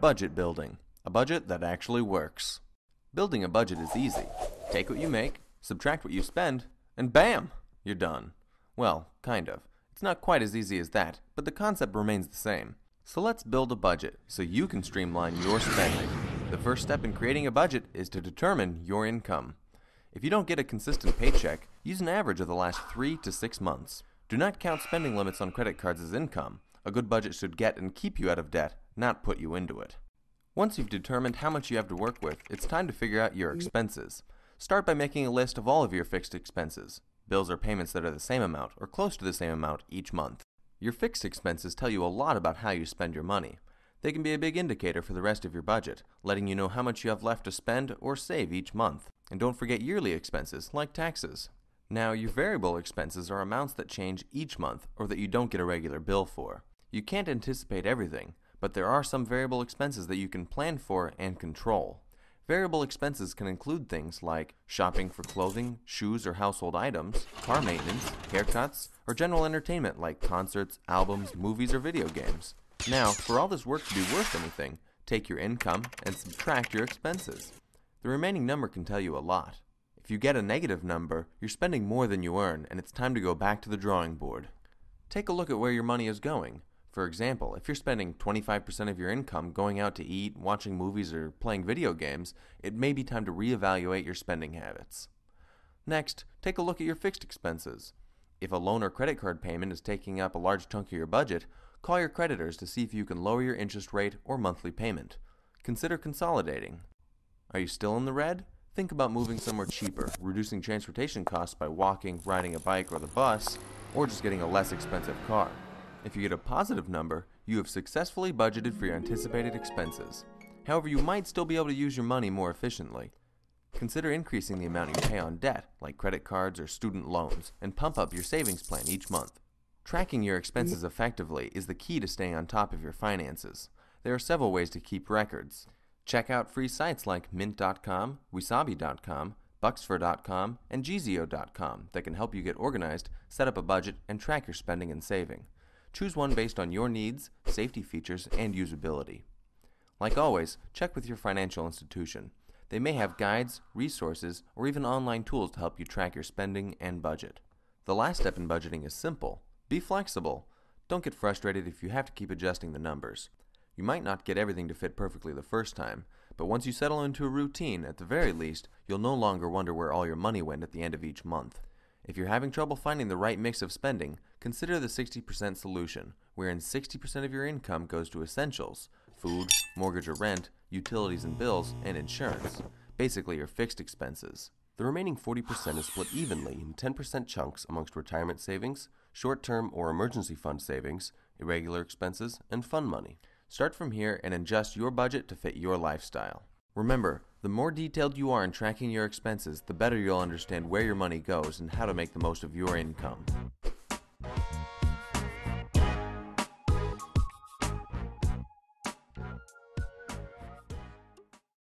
Budget building, a budget that actually works. Building a budget is easy. Take what you make, subtract what you spend, and bam, you're done. Well, kind of. It's not quite as easy as that, but the concept remains the same. So let's build a budget so you can streamline your spending. The first step in creating a budget is to determine your income. If you don't get a consistent paycheck, use an average of the last three to six months. Do not count spending limits on credit cards as income. A good budget should get and keep you out of debt, not put you into it. Once you've determined how much you have to work with, it's time to figure out your expenses. Start by making a list of all of your fixed expenses, bills or payments that are the same amount or close to the same amount each month. Your fixed expenses tell you a lot about how you spend your money. They can be a big indicator for the rest of your budget, letting you know how much you have left to spend or save each month. And don't forget yearly expenses, like taxes. Now, your variable expenses are amounts that change each month or that you don't get a regular bill for. You can't anticipate everything, but there are some variable expenses that you can plan for and control. Variable expenses can include things like shopping for clothing, shoes, or household items, car maintenance, haircuts, or general entertainment like concerts, albums, movies, or video games. Now, for all this work to be worth anything, take your income and subtract your expenses. The remaining number can tell you a lot. If you get a negative number, you're spending more than you earn, and it's time to go back to the drawing board. Take a look at where your money is going. For example, if you're spending 25% of your income going out to eat, watching movies, or playing video games, it may be time to reevaluate your spending habits. Next, take a look at your fixed expenses. If a loan or credit card payment is taking up a large chunk of your budget, call your creditors to see if you can lower your interest rate or monthly payment. Consider consolidating. Are you still in the red? Think about moving somewhere cheaper, reducing transportation costs by walking, riding a bike, or the bus, or just getting a less expensive car. If you get a positive number, you have successfully budgeted for your anticipated expenses. However, you might still be able to use your money more efficiently. Consider increasing the amount you pay on debt, like credit cards or student loans, and pump up your savings plan each month. Tracking your expenses effectively is the key to staying on top of your finances. There are several ways to keep records. Check out free sites like mint.com, wasabi.com, bucksfor.com, and gzio.com that can help you get organized, set up a budget, and track your spending and saving. Choose one based on your needs, safety features, and usability. Like always, check with your financial institution. They may have guides, resources, or even online tools to help you track your spending and budget. The last step in budgeting is simple be flexible. Don't get frustrated if you have to keep adjusting the numbers. You might not get everything to fit perfectly the first time, but once you settle into a routine, at the very least, you'll no longer wonder where all your money went at the end of each month. If you're having trouble finding the right mix of spending, consider the 60% solution, wherein 60% of your income goes to essentials food, mortgage or rent, utilities and bills, and insurance basically your fixed expenses. The remaining 40% is split evenly in 10% chunks amongst retirement savings, short term or emergency fund savings, irregular expenses, and fund money. Start from here and adjust your budget to fit your lifestyle. Remember, the more detailed you are in tracking your expenses, the better you'll understand where your money goes and how to make the most of your income.